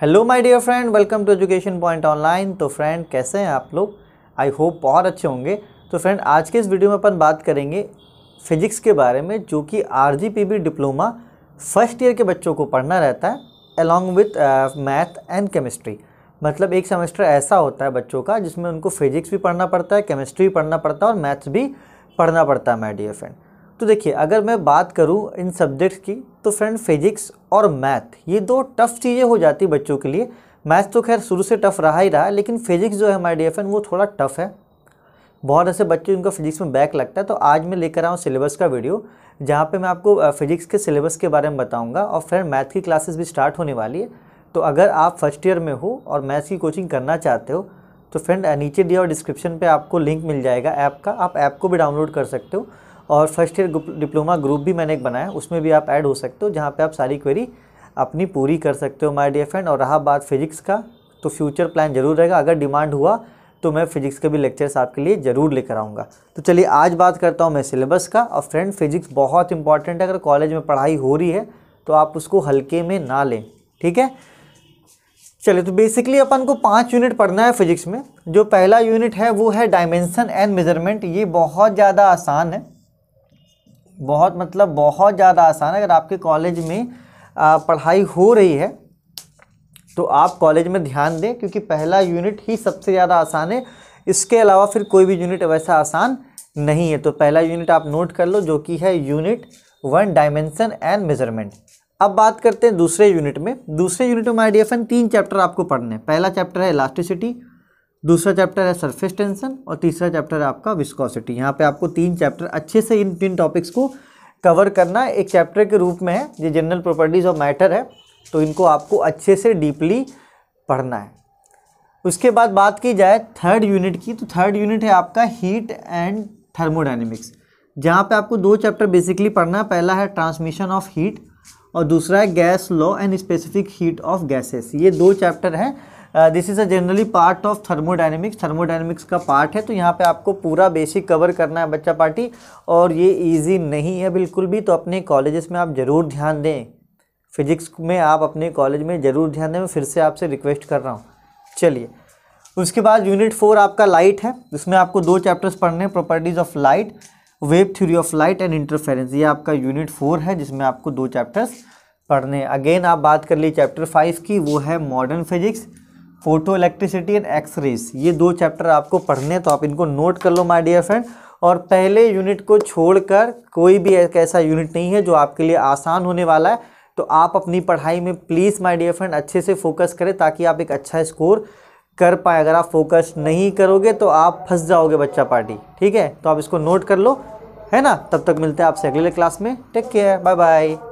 hello my dear friend welcome to education point online तो friend कैसे हैं आप लोग आई होप बहुत अच्छे होंगे तो फ्रेंड आज के इस वीडियो में अपन बात करेंगे फिजिक्स के बारे में जो कि आर डिप्लोमा फर्स्ट ईयर के बच्चों को पढ़ना रहता है along with math and chemistry मतलब एक सेमेस्टर ऐसा होता है बच्चों का जिसमें उनको फिजिक्स भी पढ़ना पड़ता है केमिस्ट्री भी पढ़ना पड़ता है और मैथ्स भी पढ़ना पड़ता है माई डियर फ्रेंड तो देखिए अगर मैं बात करूँ इन सब्जेक्ट्स की तो फ्रेंड फिजिक्स और मैथ ये दो टफ़ चीज़ें हो जाती बच्चों के लिए मैथ तो खैर शुरू से टफ़ रहा ही रहा है लेकिन फिजिक्स जो है हमारे डी वो थोड़ा टफ़ है बहुत ऐसे बच्चे उनका फिजिक्स में बैक लगता है तो आज मैं लेकर आऊँ सिलेबस का वीडियो जहाँ पे मैं आपको फिजिक्स के सिलेबस के बारे में बताऊँगा और फ्रेंड मैथ की क्लासेस भी स्टार्ट होने वाली है तो अगर आप फर्स्ट ईयर में हो और मैथ्स की कोचिंग करना चाहते हो तो फ्रेंड नीचे दिया और डिस्क्रिप्शन पे आपको लिंक मिल जाएगा ऐप का आप ऐप को भी डाउनलोड कर सकते हो और फर्स्ट ईयर डिप्लोमा ग्रुप भी मैंने एक बनाया उसमें भी आप ऐड हो सकते हो जहाँ पे आप सारी क्वेरी अपनी पूरी कर सकते हो माय डियर फ्रेंड और रहा बात फिजिक्स का तो फ्यूचर प्लान ज़रूर रहेगा अगर डिमांड हुआ तो मैं फिजिक्स के भी लेक्चर्स आपके लिए ज़रूर लेकर आऊँगा तो चलिए आज बात करता हूँ मैं सिलेबस का और फ्रेंड फिजिक्स बहुत इंपॉर्टेंट है अगर कॉलेज में पढ़ाई हो रही है तो आप उसको हल्के में ना लें ठीक है चलिए तो बेसिकली अपन को पाँच यूनिट पढ़ना है फिजिक्स में जो पहला यूनिट है वो है डायमेंसन एंड मेजरमेंट ये बहुत ज़्यादा आसान है बहुत मतलब बहुत ज़्यादा आसान है अगर आपके कॉलेज में आ, पढ़ाई हो रही है तो आप कॉलेज में ध्यान दें क्योंकि पहला यूनिट ही सबसे ज़्यादा आसान है इसके अलावा फिर कोई भी यूनिट वैसा आसान नहीं है तो पहला यूनिट आप नोट कर लो जो कि है unit one dimension and measurement अब बात करते हैं दूसरे यूनिट में दूसरे यूनिट में माई डी एफ एन तीन चैप्टर आपको पढ़ने हैं पहला चैप्टर है इलास्टिसिटी दूसरा चैप्टर है सरफेस टेंशन और तीसरा चैप्टर है आपका विस्कोसिटी यहाँ पे आपको तीन चैप्टर अच्छे से इन तीन टॉपिक्स को कवर करना एक चैप्टर के रूप में है ये जनरल प्रॉपर्टीज़ ऑफ मैटर है तो इनको आपको अच्छे से डीपली पढ़ना है उसके बाद बात की जाए थर्ड यूनिट की तो थर्ड यूनिट है आपका हीट एंड थर्मोडाइनमिक्स जहाँ पे आपको दो चैप्टर बेसिकली पढ़ना है पहला है ट्रांसमिशन ऑफ हीट और दूसरा है gas law and specific heat of gases ये दो चैप्टर हैं this is a generally part of thermodynamics thermodynamics का पार्ट है तो यहाँ पे आपको पूरा बेसिक कवर करना है बच्चा पार्टी और ये इजी नहीं है बिल्कुल भी तो अपने कॉलेजेस में आप ज़रूर ध्यान दें फिजिक्स में आप अपने कॉलेज में ज़रूर ध्यान दें मैं फिर से आपसे रिक्वेस्ट कर रहा हूँ चलिए उसके बाद यूनिट फोर आपका लाइट है इसमें आपको दो चैप्टर्स पढ़ने हैं properties of light wave theory of light and interference ये आपका यूनिट फोर है जिसमें आपको दो चैप्टर्स पढ़ने अगेन आप बात कर ली चैप्टर फाइव की वो है modern physics photo electricity and X rays ये दो चैप्टर आपको पढ़ने तो आप इनको नोट कर लो माय डियर फ्रेंड और पहले यूनिट को छोड़कर कोई भी एक ऐसा यूनिट नहीं है जो आपके लिए आसान होने वाला है तो आप अपनी पढ़ाई में प्लीज़ माय डियर फ्रेंड अच्छे से फोकस करें ताकि आप एक अच्छा स्कोर कर पाए अगर आप फोकस नहीं करोगे तो आप फंस जाओगे बच्चा पार्टी ठीक है तो आप इसको नोट कर लो है ना तब तक मिलते हैं आपसे अगले क्लास में टेक केयर बाय बाय